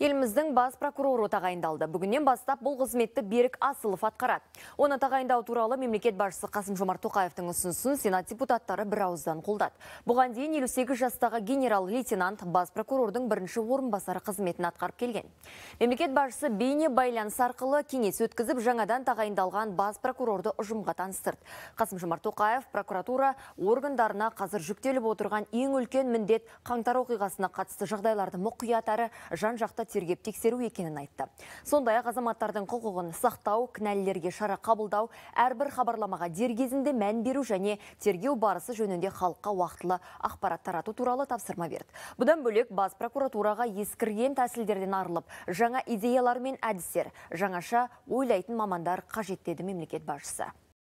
еліміздің бас прокуроры тағайындалды. Бүгіннен бастап бұл қызметті Берік Асылов атқарады. Оны тағайындау туралы мемлекет басшысы Қасым Жомарт Тоқаевтың ұсынысын сенат депутаттары бір ауыздан қолдады. Бұған дейін 58 жастағы генерал лейтенант бас прокурордың бірінші орынбасары қызметін атқарып келген. Мемлекет басшысы бейне байланыс арқылы кеңес өткізіп жаңадан тағайындалған бас прокурорды ұжымға таныстырды. Қасым Жомарт Тоқаев прокуратура органдарына қазір жүктеліп отырған ең үлкен міндет қаңтар оқиғасына қатысты жағдайларды мұқият әрі жан жақты тергеп тексеру екенін айтты. Сондай ақ азаматтардың құқығын сақтау, кінәлілерге шара қабылдау, әрбір хабарламаға дер кезінде мән беру және тергеу барысы жөнінде халыққа уақытылы ақпарат тарату туралы тапсырма берді. Бұдан бөлек бас прокуратураға ескірген тәсілдерден арылып, жаңа идеялар мен әдістер, жаңаша ойлайтын мамандар қажеттеді мемлекет басшысы.